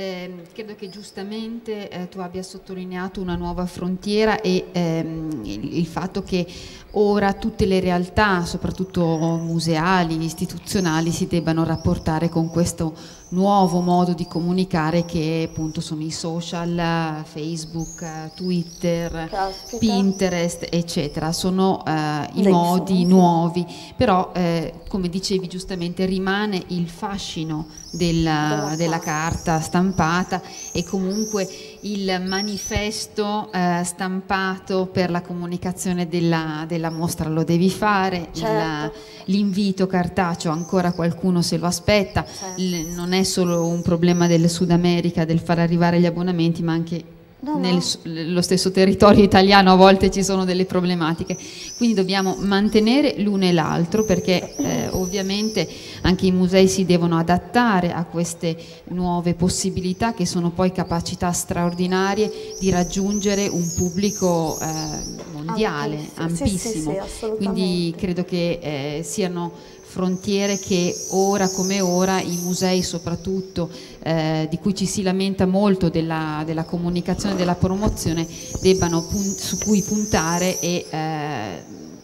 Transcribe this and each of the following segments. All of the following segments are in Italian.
Eh, credo che giustamente eh, tu abbia sottolineato una nuova frontiera e ehm, il, il, fatto che ora tutte le realtà, soprattutto museali, istituzionali, si debbano rapportare con questo nuovo modo di comunicare che appunto sono i social, Facebook, Twitter, Caspita. Pinterest, eccetera. Sono eh, i modi nuovi, però eh, come dicevi giustamente rimane il fascino del, della, della carta stampata stampata e comunque il manifesto eh, stampato per la comunicazione della, della mostra lo devi fare, certo. l'invito cartaceo ancora qualcuno se lo aspetta, certo. non è solo un problema del Sud America del far arrivare gli abbonamenti ma anche No, no. nello stesso territorio italiano a volte ci sono delle problematiche, quindi dobbiamo mantenere l'uno e l'altro perché eh, ovviamente anche i musei si devono adattare a queste nuove possibilità che sono poi capacità straordinarie di raggiungere un pubblico eh, mondiale, Ampis, ampissimo, sì, sì, sì, quindi credo che eh, siano frontiere che ora come ora i musei soprattutto eh, di cui ci si lamenta molto della, della comunicazione della promozione debbano su cui puntare e eh,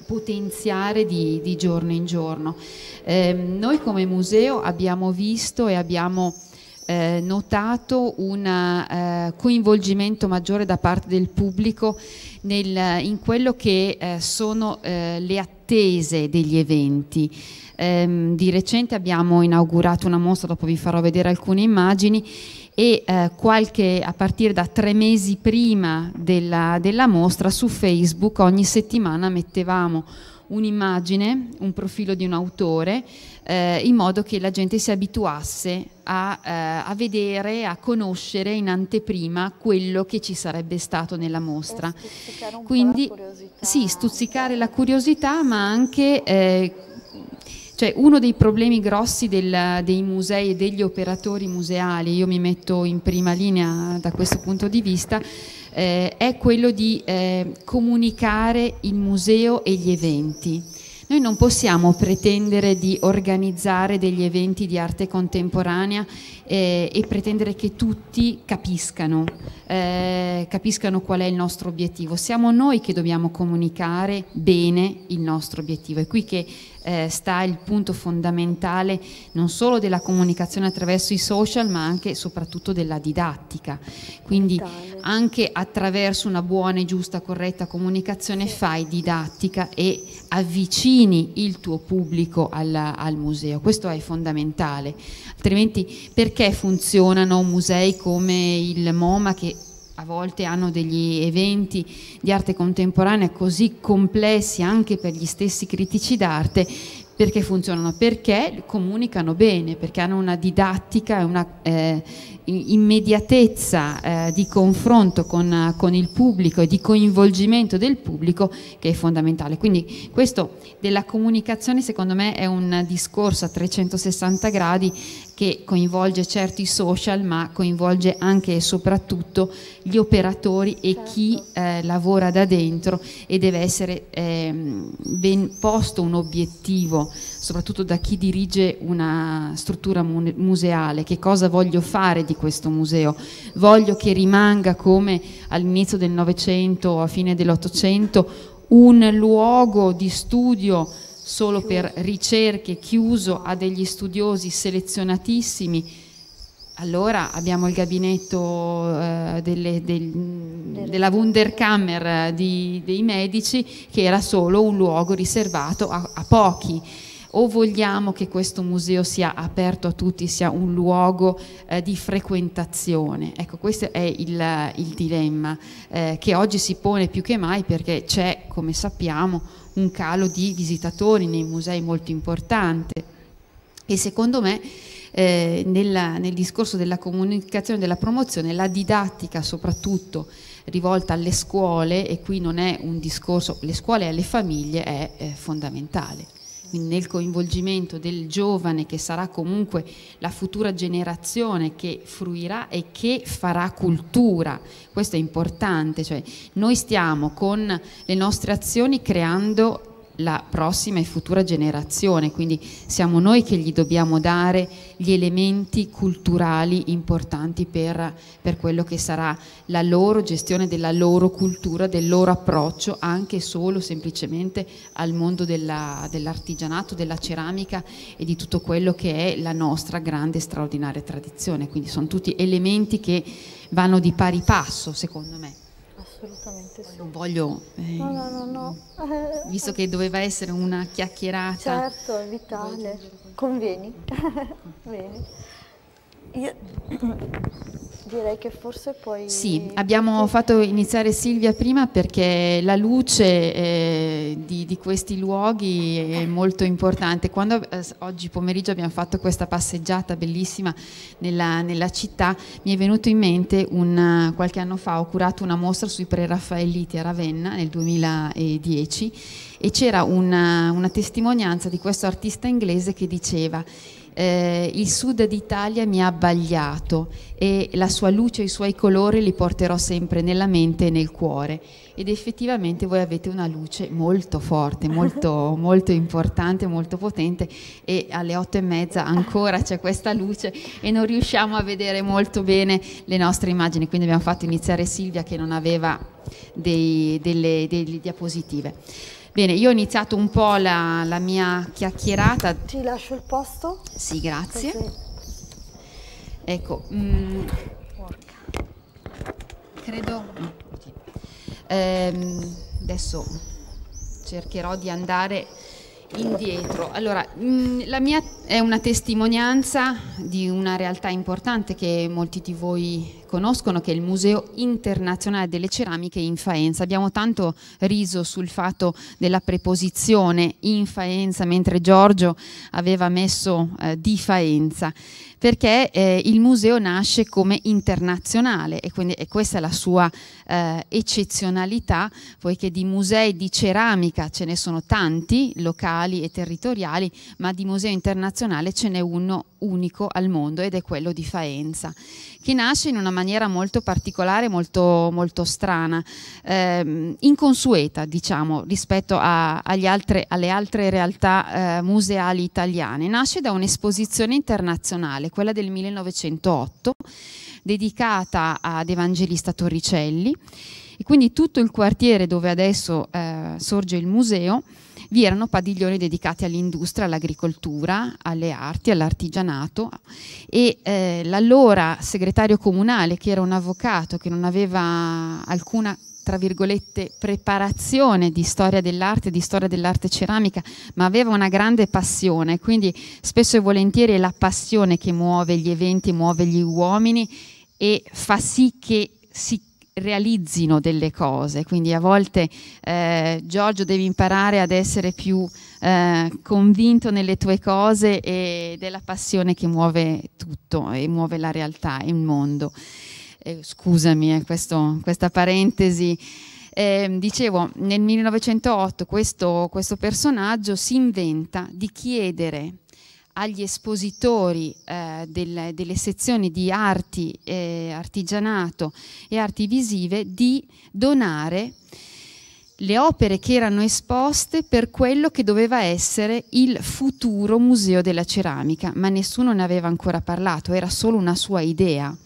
potenziare di, di, giorno in giorno. Eh, noi come museo abbiamo visto e abbiamo eh, notato un eh, coinvolgimento maggiore da parte del pubblico nel, in quello che eh, sono eh, le attività attese degli eventi. Ehm, di recente abbiamo inaugurato una mostra, dopo vi farò vedere alcune immagini, e eh, qualche, a partire da tre mesi prima della, della mostra su Facebook ogni settimana mettevamo un'immagine, un profilo di un autore, eh, in modo che la gente si abituasse a, eh, a, vedere, a conoscere in anteprima quello che ci sarebbe stato nella mostra. Eh, stuzzicare un Quindi, sì, stuzzicare la curiosità, ma anche... Eh, cioè, uno dei problemi grossi del, dei musei e degli operatori museali, io mi metto in prima linea da questo punto di vista, eh, è quello di eh, comunicare il museo e gli eventi. Noi non possiamo pretendere di organizzare degli eventi di arte contemporanea eh, e pretendere che tutti capiscano, eh, capiscano qual è il nostro obiettivo. Siamo noi che dobbiamo comunicare bene il nostro obiettivo. È qui che eh, sta il punto fondamentale non solo della comunicazione attraverso i social ma anche e soprattutto della didattica. Quindi anche attraverso una buona e giusta, corretta comunicazione sì. fai didattica e avvicini il tuo pubblico alla, al museo. Questo è fondamentale, altrimenti perché funzionano musei come il MoMA che a volte hanno degli eventi di arte contemporanea così complessi anche per gli stessi critici d'arte perché funzionano, perché comunicano bene, perché hanno una didattica e una eh, immediatezza eh, di confronto con, con, il pubblico e di coinvolgimento del pubblico che è fondamentale. Quindi questo della comunicazione secondo me è un discorso a 360 gradi che coinvolge certo i social ma coinvolge anche e soprattutto gli operatori e certo. chi eh, lavora da dentro e deve essere eh, ben posto un obiettivo, soprattutto da chi dirige una struttura museale, che cosa voglio fare di questo museo? Voglio che rimanga come all'inizio del Novecento o a fine dell'Ottocento un luogo di studio solo per ricerche, chiuso a degli studiosi selezionatissimi, allora abbiamo il gabinetto eh, delle, del, della Wunderkammer eh, di, dei medici che era solo un luogo riservato a, a pochi o vogliamo che questo museo sia aperto a tutti, sia un luogo eh, di frequentazione? Ecco, questo è il, il dilemma eh, che oggi si pone più che mai perché c'è, come sappiamo, un calo di visitatori nei musei molto importante e secondo me eh, nella, nel discorso della comunicazione e della promozione la didattica soprattutto rivolta alle scuole e qui non è un discorso, le scuole e alle famiglie è eh, fondamentale quindi nel coinvolgimento del giovane che sarà comunque la futura generazione che fruirà e che farà cultura. Questo è importante, cioè noi stiamo con le nostre azioni creando la prossima e futura generazione, quindi siamo noi che gli dobbiamo dare gli elementi culturali importanti per, per, quello che sarà la loro gestione della loro cultura, del loro approccio anche solo semplicemente al mondo della, dell'artigianato, della ceramica e di tutto quello che è la nostra grande e straordinaria tradizione, quindi sono tutti elementi che vanno di pari passo secondo me assolutamente sì. Non voglio... Eh, no, no, no, no. Visto che doveva essere una chiacchierata. Certo, è vitale. Convieni. Bene. Io direi che forse poi... Sì, abbiamo fatto iniziare Silvia prima perché la luce eh, di, di, questi luoghi è molto importante. Quando eh, oggi pomeriggio abbiamo fatto questa passeggiata bellissima nella, nella città, mi è venuto in mente una, qualche anno fa ho curato una mostra sui preraffaelliti a Ravenna nel 2010 e c'era una, una testimonianza di questo artista inglese che diceva eh, il sud d'Italia mi ha abbagliato e la sua luce e i suoi colori li porterò sempre nella mente e nel cuore. Ed effettivamente voi avete una luce molto forte, molto, molto importante, molto potente e alle otto e mezza ancora c'è questa luce e non riusciamo a vedere molto bene le nostre immagini, quindi abbiamo fatto iniziare Silvia che non aveva dei, delle, delle diapositive. Bene, io ho iniziato un po' la, la mia chiacchierata. Ti lascio il posto? Sì, grazie. Così. Ecco, mh, mm, credo... Ehm, adesso cercherò di andare indietro. Allora, mh, mm, la mia è una testimonianza di una realtà importante che molti di voi conoscono, che è il Museo Internazionale delle Ceramiche in Faenza. Abbiamo tanto riso sul fatto della preposizione in Faenza, mentre Giorgio aveva messo eh, di Faenza perché eh, il museo nasce come internazionale e quindi e questa è la sua eh, eccezionalità, poiché di musei di ceramica ce ne sono tanti, locali e territoriali, ma di museo internazionale ce n'è uno unico al mondo ed è quello di Faenza, che nasce in una maniera molto particolare, molto, molto strana, ehm, inconsueta diciamo rispetto a, altre, alle altre realtà eh, museali italiane. Nasce da un'esposizione internazionale, quella del 1908, dedicata ad Evangelista Torricelli e quindi tutto il quartiere dove adesso eh, sorge il museo vi erano padiglioni dedicati all'industria, all'agricoltura, alle arti, all'artigianato e eh, l'allora segretario comunale, che era un avvocato che non aveva alcuna tra virgolette preparazione di storia dell'arte, di storia dell'arte ceramica, ma aveva una grande passione, quindi spesso e volentieri è la passione che muove gli eventi, muove gli uomini e fa sì che si realizzino delle cose, quindi a volte eh, Giorgio devi imparare ad essere più eh, convinto nelle tue cose e della passione che muove tutto e muove la realtà, e il mondo. Eh, scusami, eh, questo, questa parentesi. Eh, dicevo, nel 1908 questo, questo, personaggio si inventa di chiedere agli espositori eh, del, delle sezioni di arti, eh, artigianato e arti visive di donare le opere che erano esposte per quello che doveva essere il futuro museo della ceramica, ma nessuno ne aveva ancora parlato, era solo una sua idea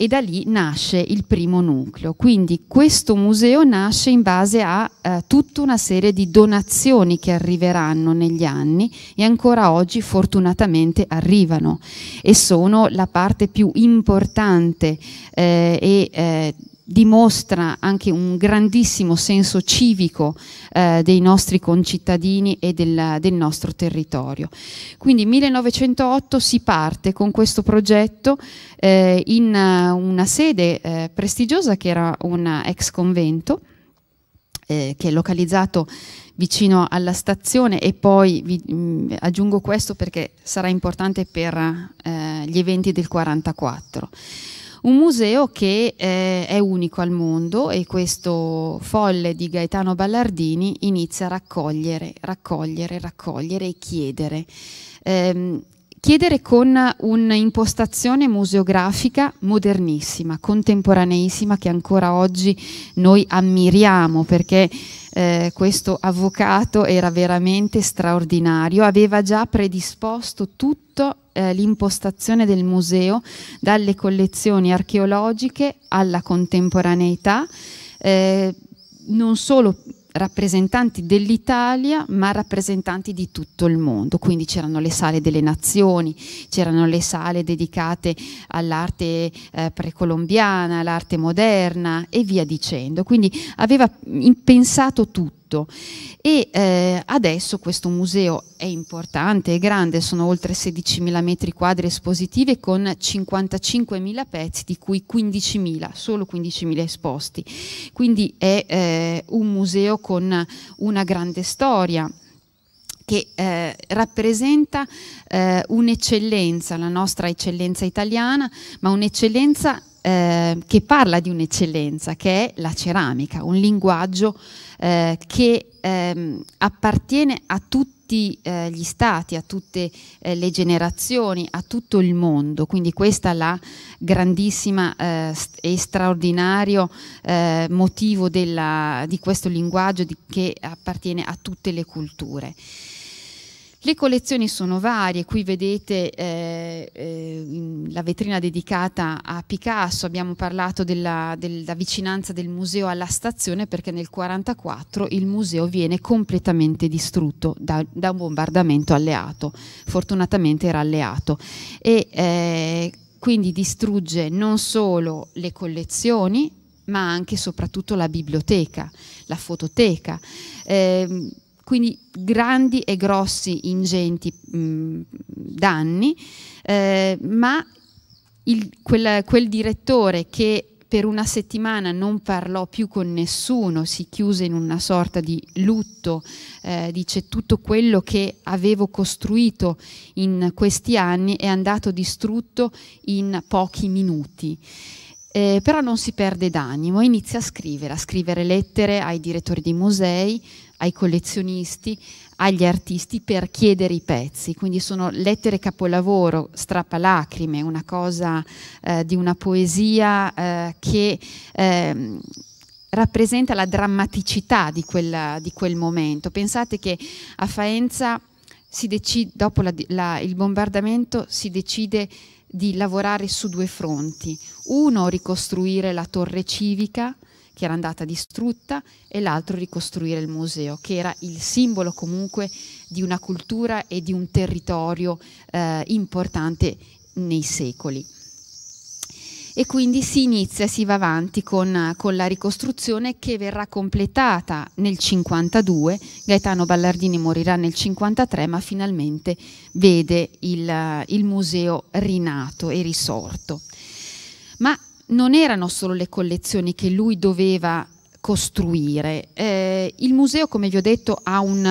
e da lì nasce il primo nucleo. Quindi questo museo nasce in base a eh, tutta una serie di donazioni che arriveranno negli anni e ancora oggi fortunatamente arrivano e sono la parte più importante eh, e eh, dimostra anche un grandissimo senso civico eh, dei nostri concittadini e del, del, nostro territorio. Quindi 1908 si parte con questo progetto eh, in eh, una sede eh, prestigiosa che era un ex convento eh, che è localizzato vicino alla stazione e poi vi, mh, mm, aggiungo questo perché sarà importante per eh, gli eventi del 1944 un museo che eh, è unico al mondo e questo folle di Gaetano Ballardini inizia a raccogliere, raccogliere, raccogliere e chiedere. Eh, chiedere con un'impostazione museografica modernissima, contemporaneissima, che ancora oggi noi ammiriamo perché eh, questo avvocato era veramente straordinario, aveva già predisposto tutto eh, l'impostazione del museo dalle collezioni archeologiche alla contemporaneità, eh, non solo rappresentanti dell'Italia ma rappresentanti di tutto il mondo, quindi c'erano le sale delle nazioni, c'erano le sale dedicate all'arte eh, precolombiana, all'arte moderna e via dicendo, quindi aveva mm, pensato tutto tutto. E eh, adesso questo museo è importante, è grande, sono oltre 16.000 metri quadri espositivi con 55.000 pezzi, di cui 15.000, solo 15.000 esposti. Quindi è eh, un museo con una grande storia che eh, rappresenta eh, un'eccellenza, la nostra eccellenza italiana, ma un'eccellenza Ehm, che parla di un'eccellenza che è la ceramica, un linguaggio eh, che ehm, appartiene a tutti eh, gli stati, a tutte eh, le generazioni, a tutto il mondo, quindi questa è la grandissima eh, e straordinario eh, motivo della, di questo linguaggio di, che appartiene a tutte le culture. Le collezioni sono varie, qui vedete eh, eh, la vetrina dedicata a Picasso, abbiamo parlato della, della vicinanza del museo alla stazione perché nel 1944 il museo viene completamente distrutto da, da, un bombardamento alleato, fortunatamente era alleato. E, eh, quindi distrugge non solo le collezioni, ma anche e soprattutto la biblioteca, la fototeca. Eh, quindi grandi e grossi ingenti mh, mm, danni, eh, ma il, quel, quel direttore che per una settimana non parlò più con nessuno, si chiuse in una sorta di lutto, eh, dice tutto quello che avevo costruito in questi anni è andato distrutto in pochi minuti. Eh, però non si perde d'animo, inizia a scrivere, a scrivere lettere ai direttori di musei, ai collezionisti, agli artisti per chiedere i pezzi, quindi sono lettere capolavoro, strappalacrime, una cosa eh, di una poesia eh, che eh, rappresenta la drammaticità di, quella, di, quel momento. Pensate che a Faenza decide, dopo la, la, il bombardamento si decide di lavorare su due fronti, uno ricostruire la torre civica, che era andata distrutta e l'altro ricostruire il museo, che era il simbolo comunque di una cultura e di un territorio eh, importante nei secoli. E quindi si inizia, si va avanti con, con la ricostruzione che verrà completata nel 1952. Gaetano Ballardini morirà nel 1953, ma finalmente vede il, il museo rinato e risorto. Ma non erano solo le collezioni che lui doveva costruire. Eh, il museo, come vi ho detto, ha un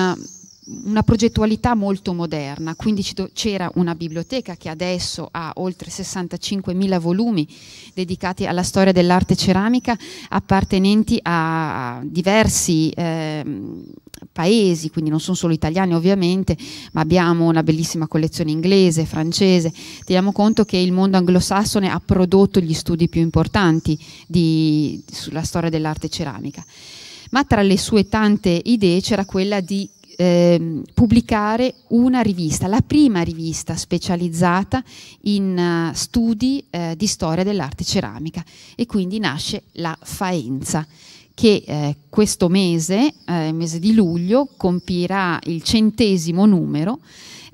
una progettualità molto moderna, quindi c'era una biblioteca che adesso ha oltre 65.000 volumi dedicati alla storia dell'arte ceramica appartenenti a diversi eh, paesi, quindi non sono solo italiani ovviamente, ma abbiamo una bellissima collezione inglese, francese. Teniamo conto che il mondo anglosassone ha prodotto gli studi più importanti di, sulla storia dell'arte ceramica ma tra le sue tante idee c'era quella di eh, pubblicare una rivista, la prima rivista specializzata in uh, studi eh, di storia dell'arte ceramica e quindi nasce la Faenza che eh, questo mese, eh, il mese di luglio, compirà il centesimo numero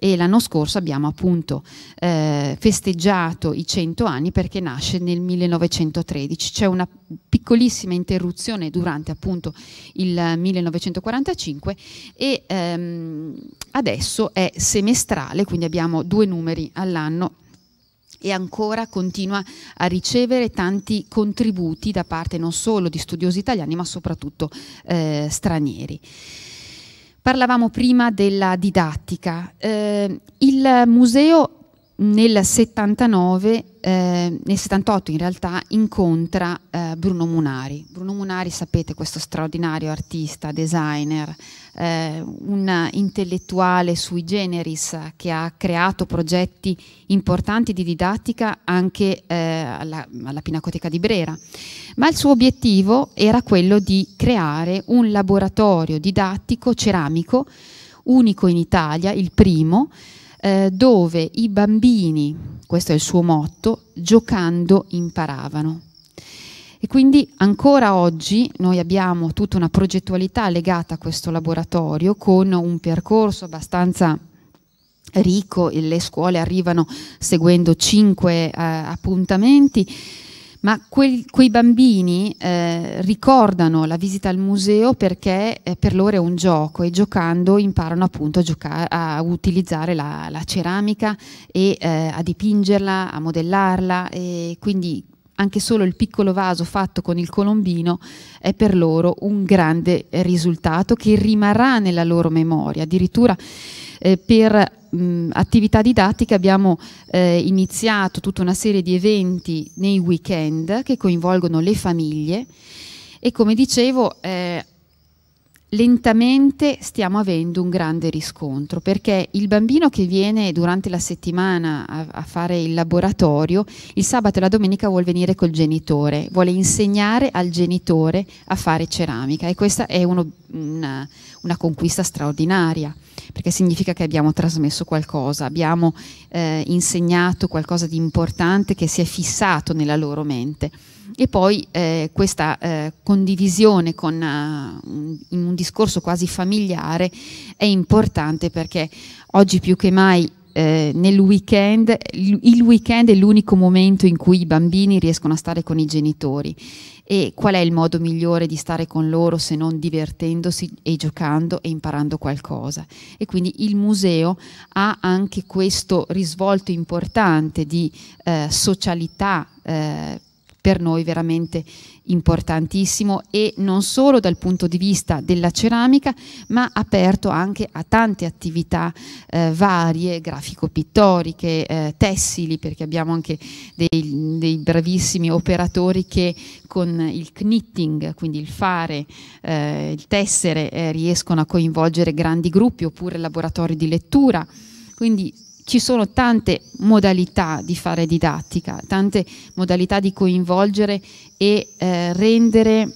e l'anno scorso abbiamo appunto eh, festeggiato i 100 anni perché nasce nel 1913. C'è una piccolissima interruzione durante appunto il 1945 e ehm, adesso è semestrale, quindi abbiamo due numeri all'anno e ancora continua a ricevere tanti contributi da parte non solo di studiosi italiani ma soprattutto eh, stranieri. Parlavamo prima della didattica. Eh, il museo nel 79, eh, nel 78 in realtà, incontra eh, Bruno Munari. Bruno Munari, sapete, questo straordinario artista, designer, eh, un intellettuale sui generis che ha creato progetti importanti di didattica anche eh, alla, alla Pinacoteca di Brera. Ma il suo obiettivo era quello di creare un laboratorio didattico ceramico unico in Italia, il primo, eh, dove i bambini, questo è il suo motto, giocando imparavano. E quindi ancora oggi noi abbiamo tutta una progettualità legata a questo laboratorio con un percorso abbastanza ricco, le scuole arrivano seguendo cinque eh, appuntamenti ma quei, quei bambini eh, ricordano la visita al museo perché eh, per loro è un gioco e giocando imparano appunto a, giocare, a utilizzare la, la ceramica e eh, a dipingerla, a modellarla e quindi anche solo il piccolo vaso fatto con il colombino è per loro un grande risultato che rimarrà nella loro memoria. Addirittura eh, per mh, attività didattiche abbiamo eh, iniziato tutta una serie di eventi nei weekend che coinvolgono le famiglie e come dicevo eh, lentamente stiamo avendo un grande riscontro perché il bambino che viene durante la settimana a, a, fare il laboratorio, il sabato e la domenica vuole venire col genitore, vuole insegnare al genitore a fare ceramica e questa è uno, una, una conquista straordinaria perché significa che abbiamo trasmesso qualcosa, abbiamo eh, insegnato qualcosa di importante che si è fissato nella loro mente. E poi eh, questa eh, condivisione con, uh, un, in un discorso quasi familiare è importante perché oggi più che mai eh, nel weekend, il weekend è l'unico momento in cui i bambini riescono a stare con i genitori e qual è il modo migliore di stare con loro se non divertendosi e giocando e imparando qualcosa. E quindi il museo ha anche questo risvolto importante di eh, socialità eh, per noi veramente importantissimo e non solo dal punto di vista della ceramica, ma aperto anche a tante attività eh, varie, grafico-pittoriche, eh, tessili, perché abbiamo anche dei, dei, bravissimi operatori che con il knitting, quindi il fare, eh, il tessere, eh, riescono a coinvolgere grandi gruppi oppure laboratori di lettura. Quindi ci sono tante modalità di fare didattica, tante modalità di coinvolgere e eh, rendere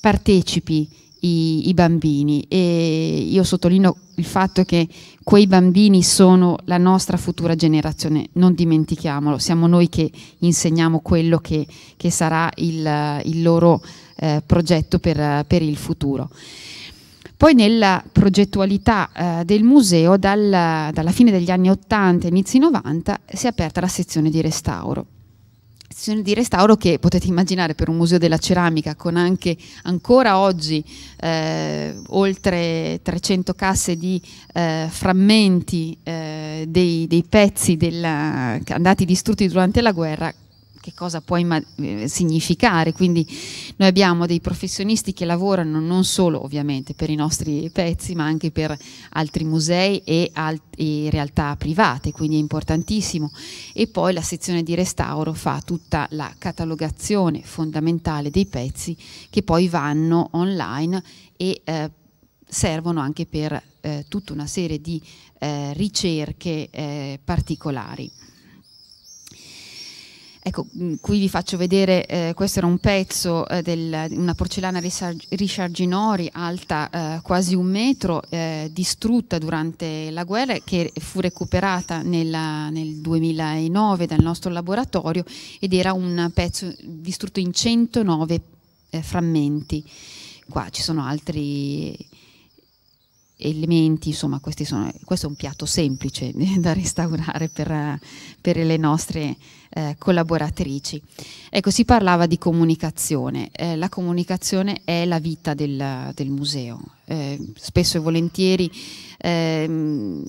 partecipi i, i, bambini e io sottolineo il fatto che quei bambini sono la nostra futura generazione, non dimentichiamolo, siamo noi che insegniamo quello che, che sarà il, il loro eh, progetto per, per il futuro. Poi nella progettualità eh, del museo dal, dalla fine degli anni 80 e inizi 90 si è aperta la sezione di restauro sezione di restauro che potete immaginare per un museo della ceramica con anche ancora oggi eh, oltre 300 casse di eh, frammenti eh, dei, dei, pezzi della, andati distrutti durante la guerra che cosa può eh, significare. Quindi noi abbiamo dei professionisti che lavorano non solo ovviamente per i nostri pezzi, ma anche per altri musei e, alt e realtà private, quindi è importantissimo. E poi la sezione di restauro fa tutta la catalogazione fondamentale dei pezzi che poi vanno online e eh, servono anche per eh, tutta una serie di eh, ricerche eh, particolari. Ecco, mm, qui vi faccio vedere, eh, questo era un pezzo eh, di una porcellana Richard Ginori, alta eh, quasi un metro, eh, distrutta durante la guerra, che fu recuperata nella, nel 2009 dal nostro laboratorio ed era un pezzo distrutto in 109 eh, frammenti. Qua ci sono altri elementi, insomma sono, questo è un piatto semplice da restaurare per, per le nostre eh, collaboratrici. Ecco, si parlava di comunicazione, eh, la comunicazione è la vita del, del museo, eh, spesso e volentieri ehm,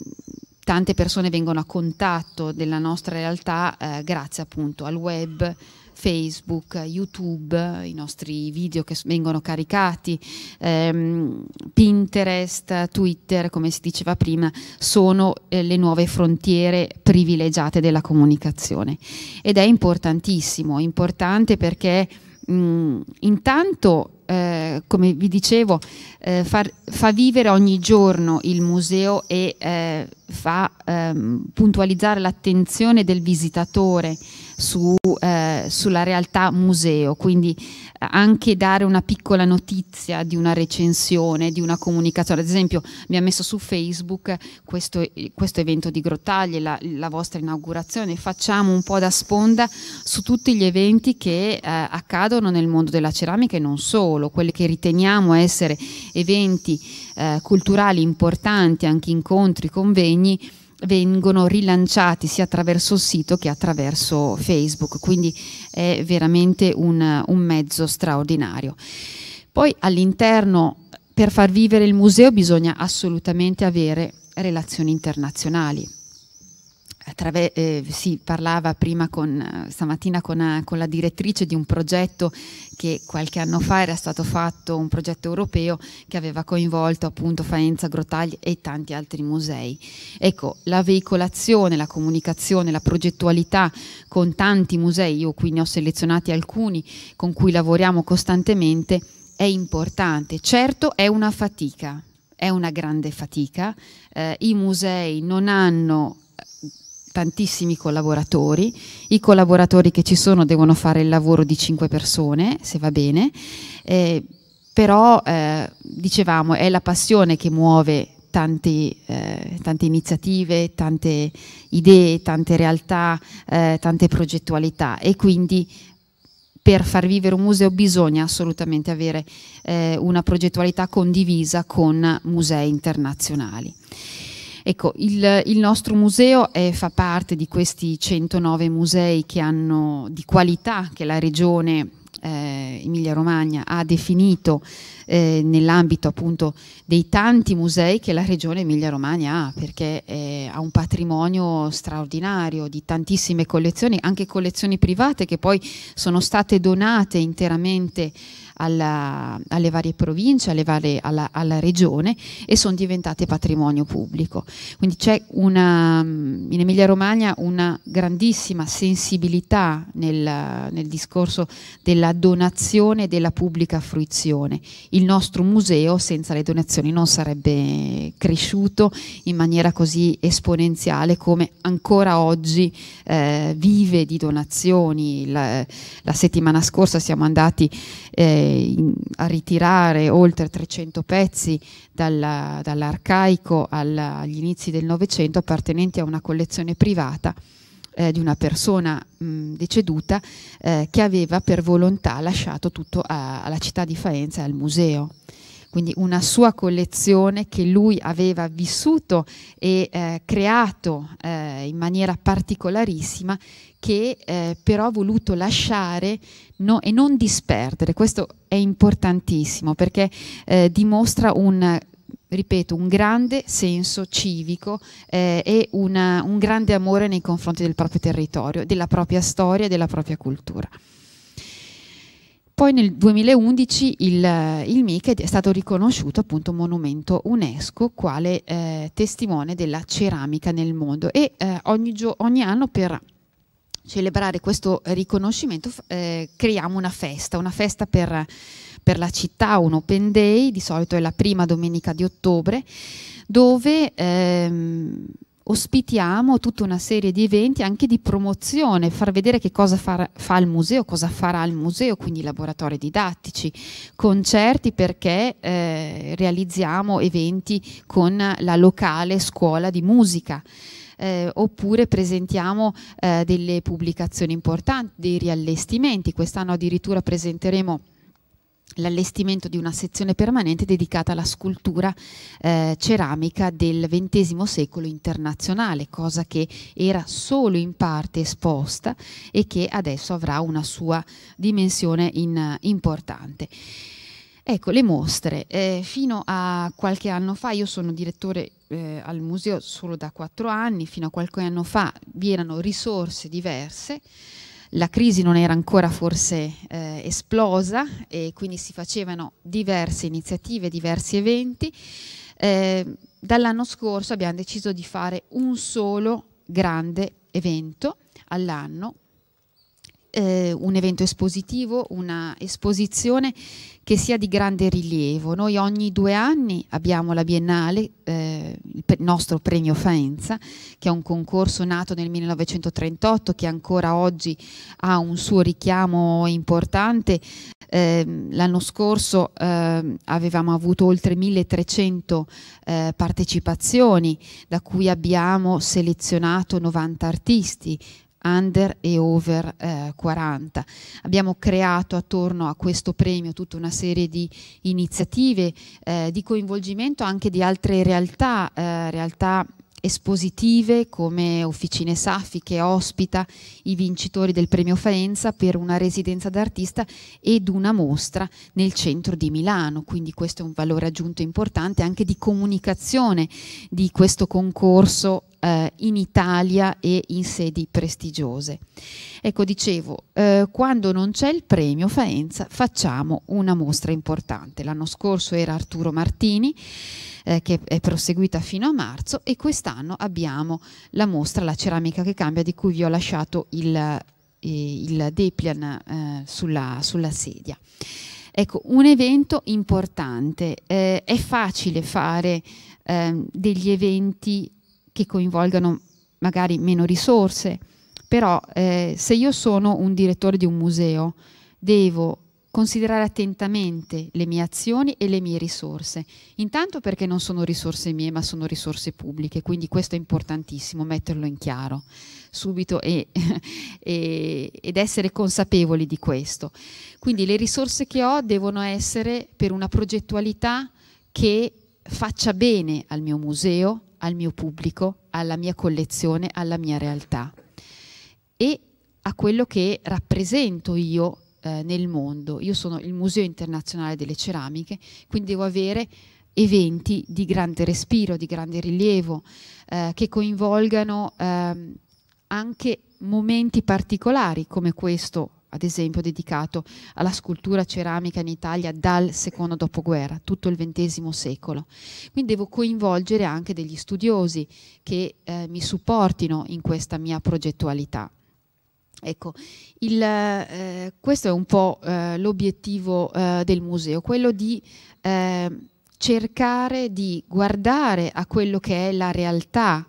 tante persone vengono a contatto della nostra realtà eh, grazie appunto al web, Facebook, YouTube, i nostri video che vengono caricati, ehm, Pinterest, Twitter, come si diceva prima, sono eh, le nuove frontiere privilegiate della comunicazione. Ed è importantissimo, importante perché mh, intanto eh, come vi dicevo, eh, far, fa vivere ogni giorno il museo e eh, fa ehm, puntualizzare l'attenzione del visitatore su, eh, sulla realtà museo, quindi eh, anche dare una piccola notizia di una recensione, di una comunicazione. Ad esempio abbiamo messo su Facebook questo, questo evento di Grottaglie, la, la, vostra inaugurazione, facciamo un po' da sponda su tutti gli eventi che eh, accadono nel mondo della ceramica e non solo, quelli che riteniamo essere eventi eh, culturali importanti, anche incontri, convegni vengono rilanciati sia attraverso il sito che attraverso Facebook, quindi è veramente un, un mezzo straordinario. Poi all'interno, per far vivere il museo bisogna assolutamente avere relazioni internazionali eh, si parlava prima con, stamattina con, con, la direttrice di un progetto che qualche anno fa era stato fatto, un progetto europeo che aveva coinvolto appunto Faenza, Grottagli e tanti altri musei. Ecco, la veicolazione, la comunicazione, la progettualità con tanti musei, io qui ne ho selezionati alcuni con cui lavoriamo costantemente, è importante. Certo è una fatica, è una grande fatica. Eh, I musei non hanno tantissimi collaboratori, i collaboratori che ci sono devono fare il lavoro di cinque persone, se va bene, eh, però eh, dicevamo è la passione che muove tanti, eh, tante iniziative, tante idee, tante realtà, eh, tante progettualità e quindi per far vivere un museo bisogna assolutamente avere eh, una progettualità condivisa con musei internazionali. Ecco, il, il nostro museo è, fa parte di questi 109 musei che hanno di qualità che la regione eh, Emilia Romagna ha definito eh, nell'ambito appunto dei tanti musei che la regione Emilia Romagna ha, perché eh, ha un patrimonio straordinario di tantissime collezioni, anche collezioni private che poi sono state donate interamente alla, alle varie province, alle varie, alla, alla, regione e sono diventate patrimonio pubblico. Quindi c'è una, in Emilia Romagna una grandissima sensibilità nel, nel discorso della donazione e della pubblica fruizione. Il nostro museo senza le donazioni non sarebbe cresciuto in maniera così esponenziale come ancora oggi eh, vive di donazioni. La, la settimana scorsa siamo andati eh, in, a ritirare oltre 300 pezzi dall'arcaico dall agli inizi del Novecento appartenenti a una collezione privata eh, di una persona mh, deceduta eh, che aveva per volontà lasciato tutto a, alla città di Faenza e al museo quindi una sua collezione che lui aveva vissuto e eh, creato eh, in maniera particolarissima, che eh, però ha voluto lasciare no, e non disperdere. Questo è importantissimo perché eh, dimostra un ripeto, un grande senso civico eh, e una, un grande amore nei confronti del proprio territorio, della propria storia e della propria cultura. Poi nel 2011 il, il MIC è stato riconosciuto appunto monumento UNESCO quale eh, testimone della ceramica nel mondo e eh, ogni, ogni, anno per celebrare questo riconoscimento eh, creiamo una festa, una festa per, per la città, un open day, di solito è la prima domenica di ottobre, dove ehm, ospitiamo tutta una serie di eventi anche di promozione, far vedere che cosa fa, fa il museo, cosa farà il museo, quindi laboratori didattici, concerti perché eh, realizziamo eventi con la locale scuola di musica. Eh, oppure presentiamo eh, delle pubblicazioni importanti, dei riallestimenti. Quest'anno addirittura presenteremo l'allestimento di una sezione permanente dedicata alla scultura eh, ceramica del XX secolo internazionale, cosa che era solo in parte esposta e che adesso avrà una sua dimensione in, eh, importante. Ecco, le mostre. Eh, fino a qualche anno fa, io sono direttore eh, al museo solo da quattro anni, fino a qualche anno fa vi erano risorse diverse, la crisi non era ancora forse eh, esplosa e quindi si facevano diverse iniziative, diversi eventi. Eh, dall'anno scorso abbiamo deciso di fare un solo grande evento all'anno eh, un evento espositivo, una esposizione che sia di grande rilievo. Noi ogni due anni abbiamo la Biennale, eh, il nostro premio Faenza, che è un concorso nato nel 1938 che ancora oggi ha un suo richiamo importante. Eh, l'anno scorso eh, avevamo avuto oltre 1300 eh, partecipazioni, da cui abbiamo selezionato 90 artisti, under e over eh, 40. Abbiamo creato attorno a questo premio tutta una serie di iniziative eh, di coinvolgimento anche di altre realtà, eh, realtà espositive come Officine Saffi che ospita i vincitori del premio Faenza per una residenza d'artista ed una mostra nel centro di Milano, quindi questo è un valore aggiunto importante anche di comunicazione di questo concorso eh, in Italia e in sedi prestigiose. Ecco, dicevo, eh, quando non c'è il premio Faenza facciamo una mostra importante. L'anno scorso era Arturo Martini, eh, che è proseguita fino a marzo, e quest'anno abbiamo la mostra La ceramica che cambia, di cui vi ho lasciato il, eh, il Deplian eh, sulla, sulla sedia. Ecco, un evento importante. Eh, è facile fare eh, degli eventi che coinvolgano magari meno risorse, però eh, se io sono un direttore di un museo devo considerare attentamente le mie azioni e le mie risorse, intanto perché non sono risorse mie ma sono risorse pubbliche, quindi questo è importantissimo metterlo in chiaro subito e, e, ed essere consapevoli di questo. Quindi le risorse che ho devono essere per una progettualità che faccia bene al mio museo, al mio pubblico, alla mia collezione, alla mia realtà e a quello che rappresento io eh, nel mondo. Io sono il Museo Internazionale delle Ceramiche, quindi devo avere eventi di grande respiro, di grande rilievo, eh, che coinvolgano eh, anche momenti particolari come questo ad esempio dedicato alla scultura ceramica in Italia dal secondo dopoguerra, tutto il XX secolo. Quindi devo coinvolgere anche degli studiosi che eh, mi supportino in questa mia progettualità. Ecco, il, eh, questo è un po' eh, l'obiettivo eh, del museo, quello di eh, cercare di guardare a quello che è la realtà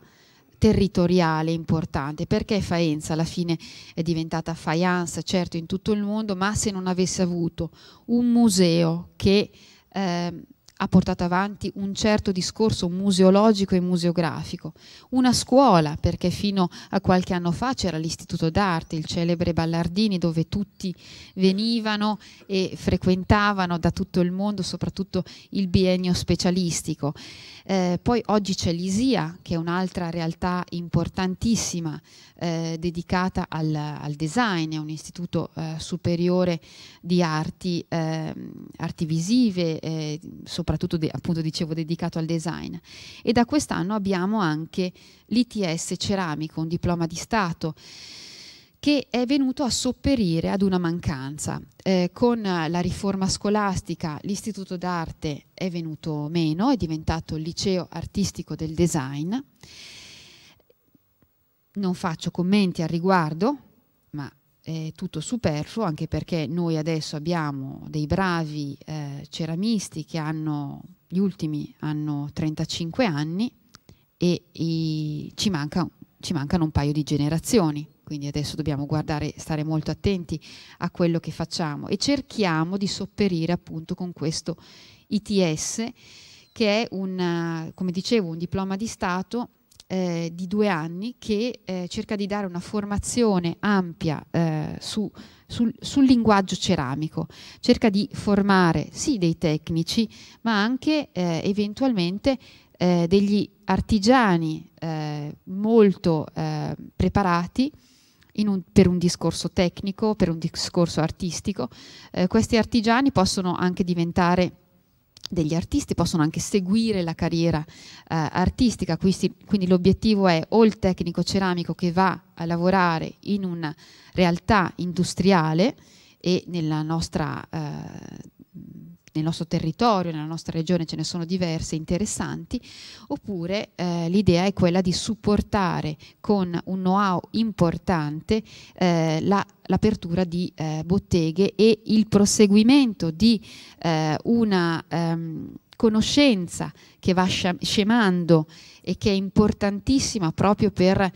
territoriale importante, perché Faenza alla fine è diventata Faianza, certo in tutto il mondo, ma se non avesse avuto un museo che eh, ha portato avanti un certo discorso museologico e museografico, una scuola, perché fino a qualche anno fa c'era l'Istituto d'Arte, il celebre Ballardini, dove tutti venivano e frequentavano da tutto il mondo, soprattutto il biennio specialistico. Eh, poi oggi c'è l'ISIA, che è un'altra realtà importantissima eh, dedicata al, al, design, è un istituto eh, superiore di arti, ehm, arti visive, eh, soprattutto de, appunto dicevo dedicato al design. E da quest'anno abbiamo anche l'ITS ceramico, un diploma di Stato che è venuto a sopperire ad una mancanza. Eh, con la riforma scolastica l'istituto d'arte è venuto meno, è diventato il liceo artistico del design. Non faccio commenti al riguardo, ma è tutto superfluo, anche perché noi adesso abbiamo dei bravi eh, ceramisti che hanno, gli ultimi hanno 35 anni e i, ci, manca, ci mancano un paio di generazioni quindi adesso dobbiamo guardare, stare molto attenti a quello che facciamo e cerchiamo di sopperire appunto con questo ITS che è un, come dicevo, un diploma di Stato eh, di due anni che eh, cerca di dare una formazione ampia eh, su, sul, sul, linguaggio ceramico, cerca di formare sì dei tecnici ma anche eh, eventualmente eh, degli artigiani eh, molto preparati un, per un discorso tecnico, per un discorso artistico. Eh, questi artigiani possono anche diventare degli artisti possono anche seguire la carriera eh, artistica, quindi, quindi l'obiettivo è o il tecnico ceramico che va a lavorare in una realtà industriale e nella nostra eh, nel nostro territorio, nella nostra regione ce ne sono diverse interessanti, oppure eh, l'idea è quella di supportare con un know-how importante eh, la l'apertura di eh, botteghe e il proseguimento di eh, una ehm, conoscenza che va scemando e che è importantissima proprio per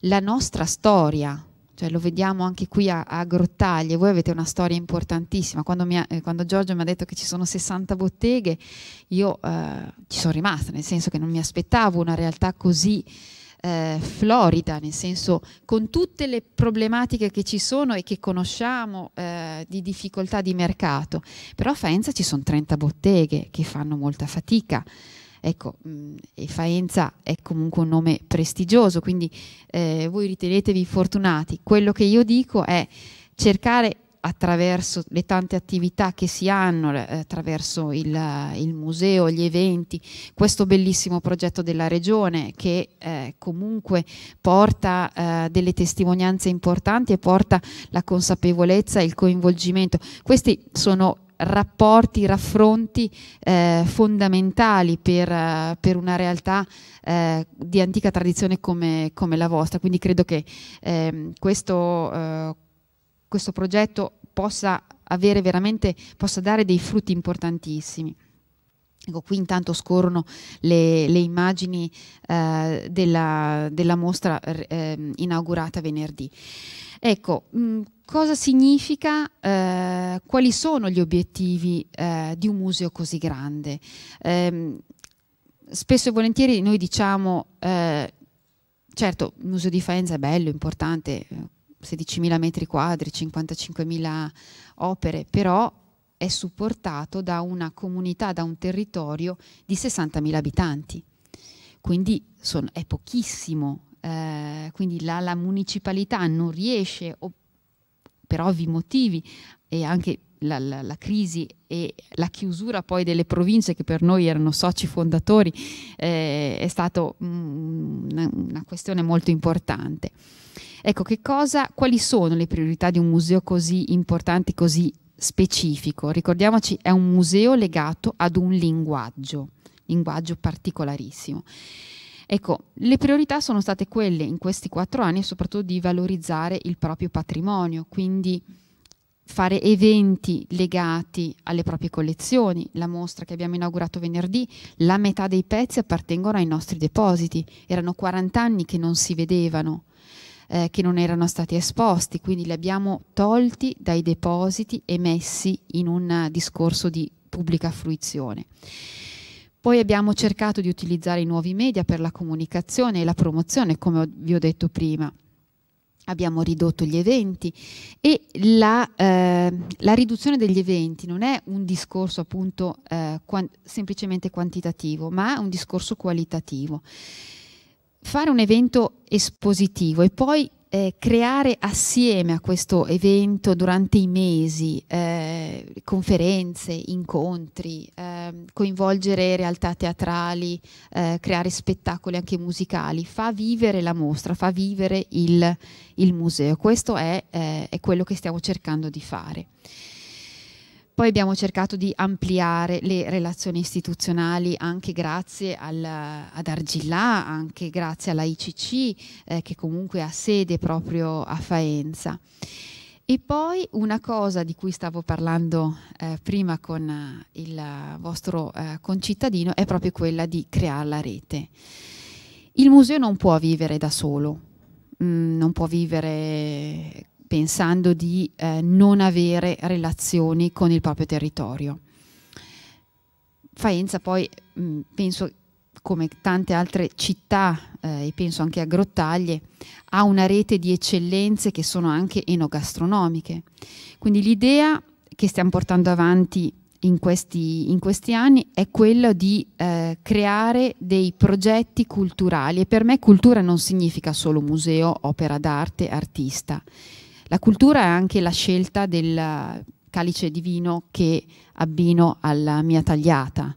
la nostra storia, cioè, lo vediamo anche qui a, a, Grottaglie, voi avete una storia importantissima, quando, ha, eh, quando, Giorgio mi ha detto che ci sono 60 botteghe, io eh, ci sono rimasta, nel senso che non mi aspettavo una realtà così eh, florida, nel senso con tutte le problematiche che ci sono e che conosciamo eh, di difficoltà di mercato, però a Faenza ci sono 30 botteghe che fanno molta fatica. Ecco, mm, e Faenza è comunque un nome prestigioso, quindi eh, voi ritenetevi fortunati. Quello che io dico è cercare attraverso le tante attività che si hanno, eh, attraverso il, il museo, gli eventi, questo bellissimo progetto della regione che eh, comunque porta eh, delle testimonianze importanti e porta la consapevolezza e il coinvolgimento. Questi sono rapporti, raffronti eh, fondamentali per, eh, per, una realtà eh, di antica tradizione come, come, la vostra. Quindi credo che ehm, eh, questo, questo, progetto possa, possa dare dei frutti importantissimi. Ecco, qui intanto scorrono le, le immagini eh, della, della, mostra eh, inaugurata venerdì. Ecco, mh, cosa significa, eh, quali sono gli obiettivi eh, di un museo così grande. Eh, spesso e volentieri noi diciamo, eh, certo, il museo di Faenza è bello, importante, 16.000 eh, metri quadri, 55.000 opere, però è supportato da una comunità, da un territorio di 60.000 abitanti. Quindi sono, è pochissimo, eh, quindi la, la municipalità non riesce, o per ovvi motivi e anche la, la, la, crisi e la chiusura poi delle province che per noi erano soci fondatori eh, è stata una, una, questione molto importante. Ecco, cosa, quali sono le priorità di un museo così importante, così specifico? Ricordiamoci, è un museo legato ad un linguaggio, linguaggio particolarissimo. Ecco, le priorità sono state quelle in questi quattro anni soprattutto di valorizzare il proprio patrimonio, quindi fare eventi legati alle proprie collezioni, la mostra che abbiamo inaugurato venerdì, la metà dei pezzi appartengono ai nostri depositi, erano 40 anni che non si vedevano, eh, che non erano stati esposti, quindi li abbiamo tolti dai depositi e messi in un discorso di pubblica fruizione. Poi abbiamo cercato di utilizzare i nuovi media per la comunicazione e la promozione, come vi ho detto prima abbiamo ridotto gli eventi e la, eh, la, riduzione degli eventi non è un discorso appunto eh, quan semplicemente quantitativo, ma un discorso qualitativo. Fare un evento espositivo e poi eh, creare assieme a questo evento durante i mesi eh, conferenze, incontri, eh, coinvolgere realtà teatrali, eh, creare spettacoli anche musicali, fa vivere la mostra, fa vivere il, il museo. Questo è, eh, è quello che stiamo cercando di fare. Poi abbiamo cercato di ampliare le relazioni istituzionali anche grazie al, ad Argillà, anche grazie alla ICC eh, che comunque ha sede proprio a Faenza. E poi una cosa di cui stavo parlando eh, prima con eh, il vostro eh, concittadino è proprio quella di creare la rete. Il museo non può vivere da solo, mm, non può vivere pensando di eh, non avere relazioni con il proprio territorio. Faenza poi mh, mm, penso come tante altre città eh, e penso anche a Grottaglie ha una rete di eccellenze che sono anche enogastronomiche. Quindi l'idea che stiamo portando avanti in questi, in questi anni è quella di eh, creare dei progetti culturali e per me cultura non significa solo museo, opera d'arte, artista la cultura è anche la scelta del calice di vino che abbino alla mia tagliata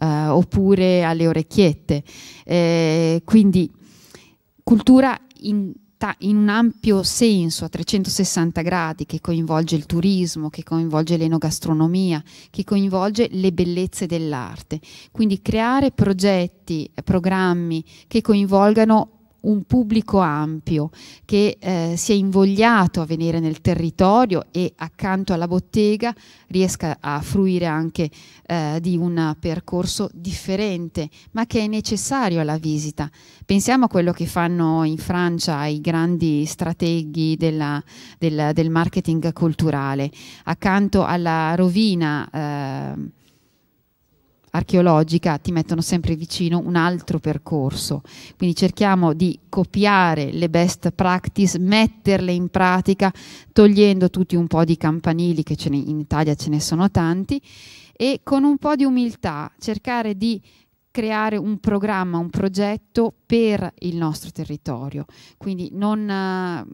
eh, oppure alle orecchiette. Eh, quindi cultura in, in un ampio senso a 360 gradi che coinvolge il turismo, che coinvolge l'enogastronomia, che coinvolge le bellezze dell'arte. Quindi creare progetti, programmi che coinvolgano un pubblico ampio che eh, si è invogliato a venire nel territorio e accanto alla bottega riesca a fruire anche eh, di un percorso differente, ma che è necessario alla visita. Pensiamo a quello che fanno in Francia i grandi strateghi della, del, del, marketing culturale. Accanto alla rovina eh, archeologica ti mettono sempre vicino un altro percorso. Quindi cerchiamo di copiare le best practice, metterle in pratica, togliendo tutti un po' di campanili, che ne, in Italia ce ne sono tanti, e con un po' di umiltà cercare di creare un programma, un progetto per il nostro territorio. Quindi non, eh,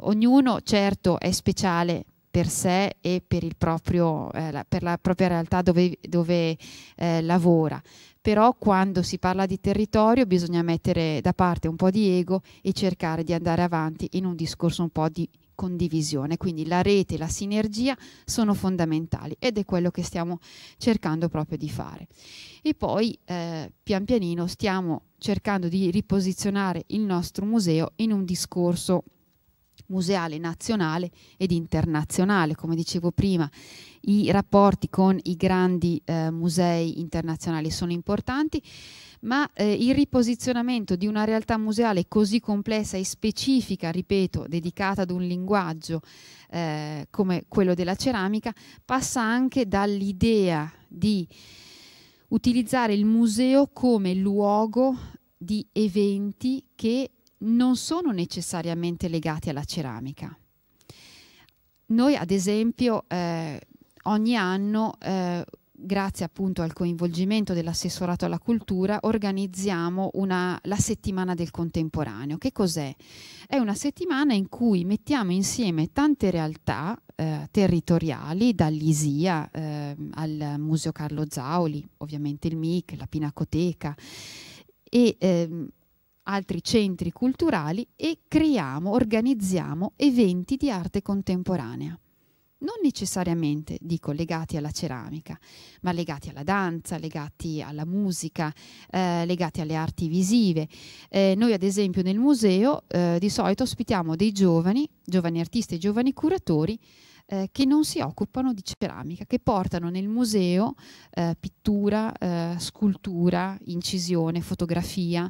ognuno certo è speciale per sé e per, proprio, eh, la, per la propria realtà dove, dove eh, lavora. Però quando si parla di territorio bisogna mettere da parte un po' di ego e cercare di andare avanti in un discorso un po' di condivisione. Quindi la rete, la sinergia sono fondamentali ed è quello che stiamo cercando proprio di fare. E poi eh, pian pianino stiamo cercando di riposizionare il nostro museo in un discorso museale nazionale ed internazionale. Come dicevo prima, i rapporti con i grandi eh, musei internazionali sono importanti, ma eh, il riposizionamento di una realtà museale così complessa e specifica, ripeto, dedicata ad un linguaggio eh, come quello della ceramica, passa anche dall'idea di utilizzare il museo come luogo di eventi che non sono necessariamente legati alla ceramica. Noi ad esempio eh, ogni anno, eh, grazie appunto al coinvolgimento dell'assessorato alla cultura, organizziamo una, la settimana del contemporaneo. Che cos'è? È una settimana in cui mettiamo insieme tante realtà eh, territoriali, dall'ISIA ehm, al Museo Carlo Zauli, ovviamente il MIC, la Pinacoteca, e ehm, altri centri culturali e creiamo, organizziamo eventi di arte contemporanea. Non necessariamente, dico, legati alla ceramica, ma legati alla danza, legati alla musica, eh, legati alle arti visive. Eh, noi, ad esempio, nel museo eh, di solito ospitiamo dei giovani, giovani artisti e giovani curatori, eh, che non si occupano di ceramica, che portano nel museo eh, pittura, eh, scultura, incisione, fotografia,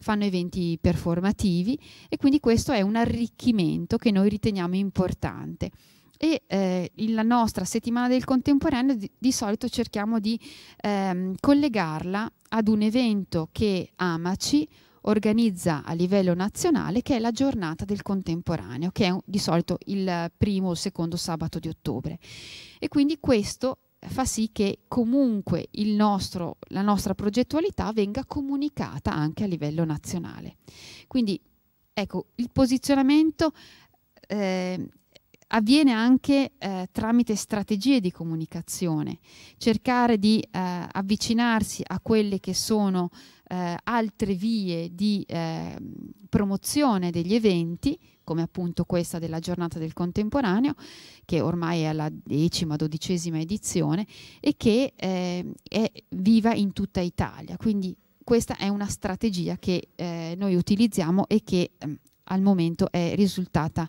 fanno eventi performativi e quindi questo è un arricchimento che noi riteniamo importante e eh, la nostra settimana del contemporaneo di, di solito cerchiamo di ehm, collegarla ad un evento che Amaci organizza a livello nazionale che è la giornata del contemporaneo che è di solito il primo o secondo sabato di ottobre e quindi questo fa sì che comunque nostro, la nostra progettualità venga comunicata anche a livello nazionale. Quindi ecco, il posizionamento eh, avviene anche eh, tramite strategie di comunicazione, cercare di eh, avvicinarsi a quelle che sono eh, altre vie di ehm, promozione degli eventi come appunto questa della giornata del contemporaneo, che ormai è alla decima, dodicesima edizione e che eh, è viva in tutta Italia. Quindi questa è una strategia che eh, noi utilizziamo e che eh, al momento è risultata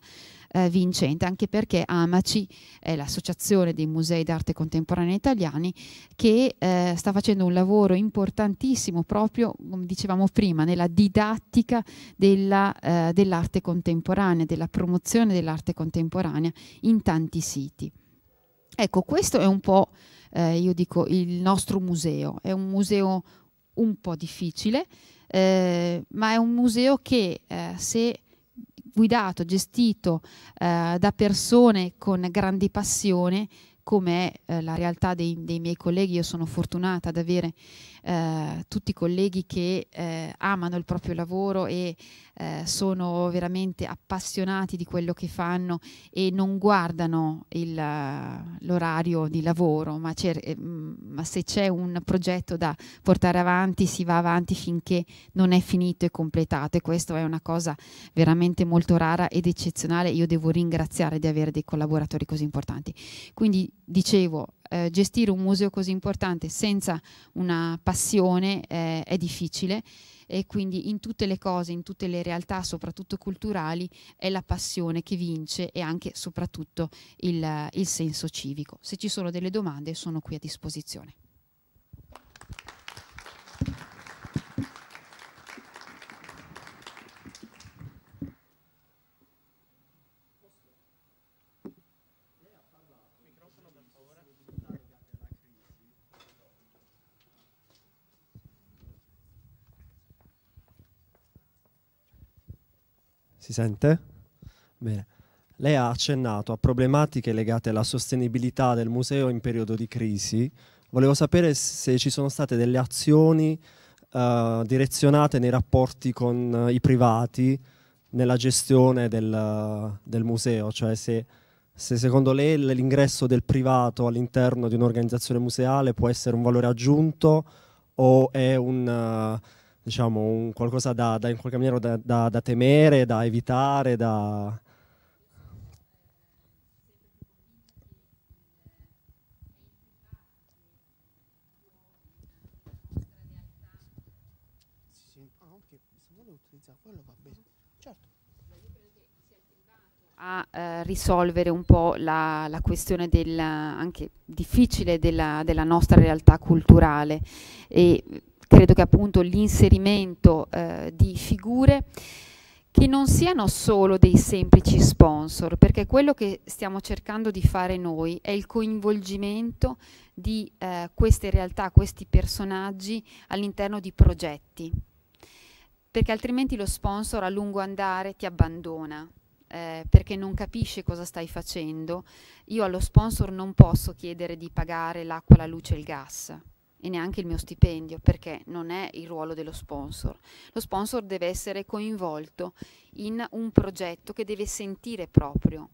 eh, vincente, anche perché AMACI è l'associazione dei musei d'arte contemporanea italiani che eh, sta facendo un lavoro importantissimo proprio, come dicevamo prima, nella didattica eh, dell'arte eh, dell contemporanea, della promozione dell'arte contemporanea in tanti siti. Ecco, questo è un po', eh, io dico, il nostro museo, è un museo un po' difficile, eh, ma è un museo che se guidato, gestito eh, da persone con grande passione, come è eh, la realtà dei, dei, miei colleghi. Io sono fortunata ad avere eh, tutti i colleghi che eh, amano il proprio lavoro e eh, sono veramente appassionati di quello che fanno e non guardano l'orario di lavoro, ma, eh, ma se c'è un progetto da portare avanti si va avanti finché non è finito e completato e questa è una cosa veramente molto rara ed eccezionale. Io devo ringraziare di avere dei collaboratori così importanti. Quindi dicevo, eh, gestire un museo così importante senza una passione eh, è difficile e quindi in tutte le cose, in tutte le realtà, soprattutto culturali, è la passione che vince e anche soprattutto il, il senso civico. Se ci sono delle domande sono qui a disposizione. Si sente? Bene. Lei ha accennato a problematiche legate alla sostenibilità del museo in periodo di crisi. Volevo sapere se ci sono state delle azioni uh, direzionate nei rapporti con uh, i privati nella gestione del, uh, del museo, cioè se, se secondo lei l'ingresso del privato all'interno di un'organizzazione museale può essere un valore aggiunto o è un diciamo, un qualcosa da, da in qualche maniera da, da, da, temere, da evitare, da... a eh, risolvere un po' la, la questione del, anche difficile della, della nostra realtà culturale e credo che appunto l'inserimento eh, di figure che non siano solo dei semplici sponsor, perché quello che stiamo cercando di fare noi è il coinvolgimento di eh, queste realtà, questi personaggi all'interno di progetti, perché altrimenti lo sponsor a lungo andare ti abbandona, eh, perché non capisce cosa stai facendo. Io allo sponsor non posso chiedere di pagare l'acqua, la luce e il gas e neanche il mio stipendio, perché non è il ruolo dello sponsor. Lo sponsor deve essere coinvolto in un progetto che deve sentire proprio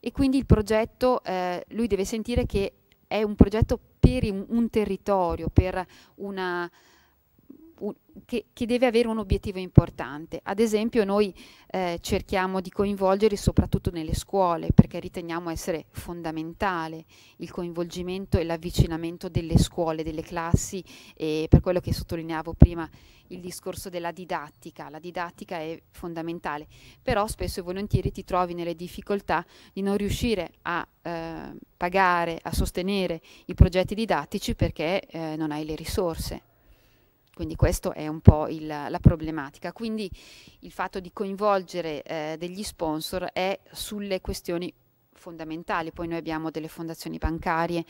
e quindi il progetto, eh, lui deve sentire che è un progetto per un, un territorio, per una, che, che, deve avere un obiettivo importante. Ad esempio noi eh, cerchiamo di coinvolgere soprattutto nelle scuole perché riteniamo essere fondamentale il coinvolgimento e l'avvicinamento delle scuole, delle classi e per quello che sottolineavo prima il discorso della didattica. La didattica è fondamentale, però spesso e volentieri ti trovi nelle difficoltà di non riuscire a eh, pagare, a sostenere i progetti didattici perché eh, non hai le risorse. Quindi questa è un po' il, la problematica. Quindi il fatto di coinvolgere eh, degli sponsor è sulle questioni fondamentali. Poi noi abbiamo delle fondazioni bancarie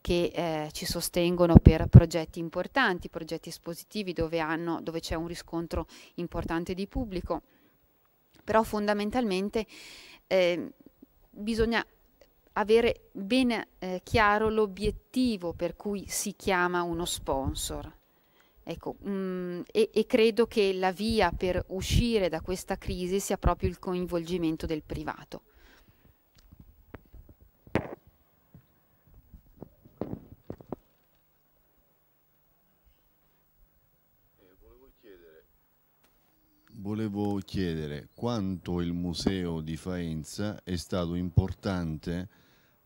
che eh, ci sostengono per progetti importanti, progetti espositivi dove, hanno, dove c'è un riscontro importante di pubblico. Però fondamentalmente eh, bisogna avere ben eh, chiaro l'obiettivo per cui si chiama uno sponsor. Ecco, mh, mm, e, e, credo che la via per uscire da questa crisi sia proprio il coinvolgimento del privato. volevo, chiedere, volevo chiedere quanto il museo di Faenza è stato importante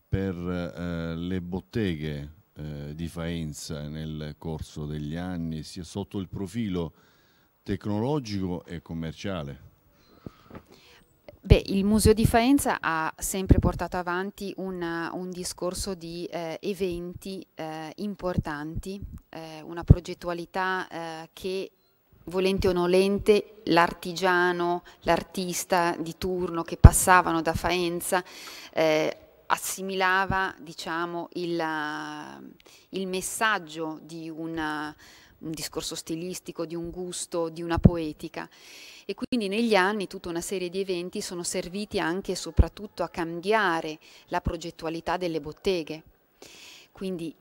per eh, le botteghe eh, di Faenza nel corso degli anni, sia sotto il profilo tecnologico e commerciale? Beh, il Museo di Faenza ha sempre portato avanti una, un discorso di eh, eventi eh, importanti, eh, una progettualità eh, che volente o nolente, l'artigiano, l'artista di turno che passavano da Faenza eh, assimilava diciamo, il, eh, il, messaggio di una, eh, un discorso stilistico, di un gusto, di una poetica. E quindi negli anni tutta una serie di eventi sono serviti anche e soprattutto a cambiare la progettualità delle botteghe. Quindi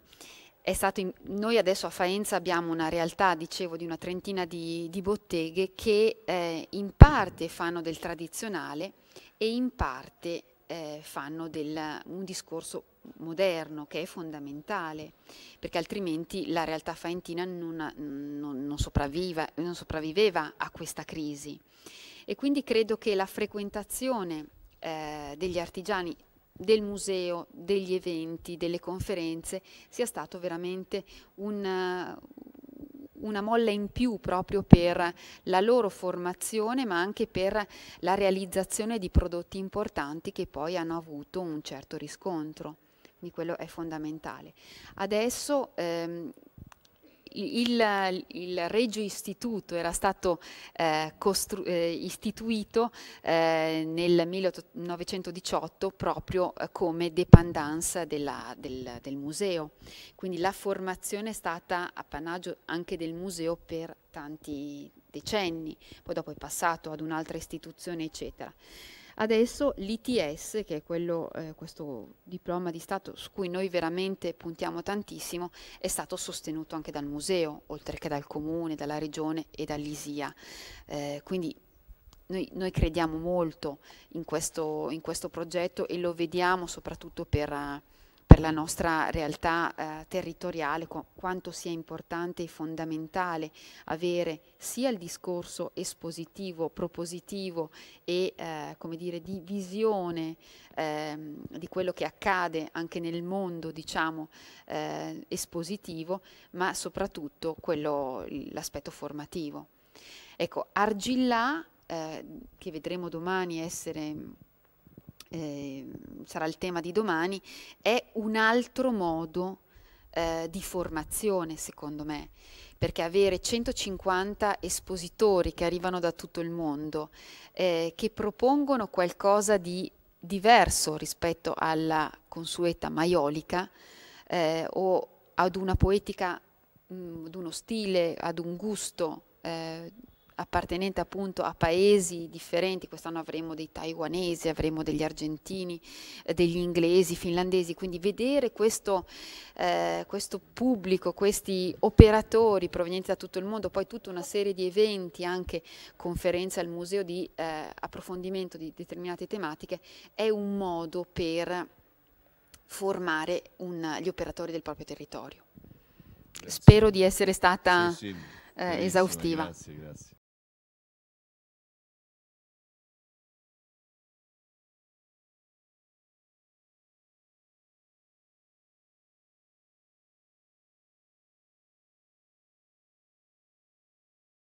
in, noi adesso a Faenza abbiamo una realtà, dicevo, di una trentina di, di botteghe che eh, in parte fanno del tradizionale e in parte eh, fanno del, un discorso moderno che è fondamentale, perché altrimenti la realtà faentina non, non, non, non sopravviveva a questa crisi. E quindi credo che la frequentazione eh, degli artigiani del museo, degli eventi, delle conferenze, sia stato veramente un, una molla in più proprio per la loro formazione ma anche per la realizzazione di prodotti importanti che poi hanno avuto un certo riscontro, quindi quello è fondamentale. Adesso ehm, il, il, Regio Istituto era stato eh, eh, istituito eh, nel 1918 proprio eh, come dependance della, del, del, museo, quindi la formazione è stata appannaggio anche del museo per tanti decenni, poi dopo è passato ad un'altra istituzione eccetera. Adesso l'ITS, che è quello, eh, questo diploma di Stato su cui noi veramente puntiamo tantissimo, è stato sostenuto anche dal museo, oltre che dal comune, dalla regione e dall'ISIA. Eh, quindi noi, noi, crediamo molto in questo, in questo, progetto e lo vediamo soprattutto per per la nostra realtà eh, territoriale qu quanto sia importante e fondamentale avere sia il discorso espositivo, propositivo e eh, come dire di visione eh, di quello che accade anche nel mondo diciamo eh, espositivo, ma soprattutto quello, l'aspetto formativo. Ecco, Argilla, eh, che vedremo domani essere eh, sarà il tema di domani, è un altro modo eh, di formazione, secondo me, perché avere 150 espositori che arrivano da tutto il mondo, eh, che propongono qualcosa di diverso rispetto alla consueta maiolica eh, o ad una poetica, mh, mm, ad uno stile, ad un gusto eh, appartenente appunto a paesi differenti, quest'anno avremo dei taiwanesi, avremo degli argentini, eh, degli inglesi, finlandesi, quindi vedere questo, eh, questo pubblico, questi operatori provenienti da tutto il mondo, poi tutta una serie di eventi, anche conferenze al museo di eh, approfondimento di determinate tematiche, è un modo per formare un, gli operatori del proprio territorio. Grazie. Spero di essere stata sì, sì, eh, esaustiva. Grazie, grazie.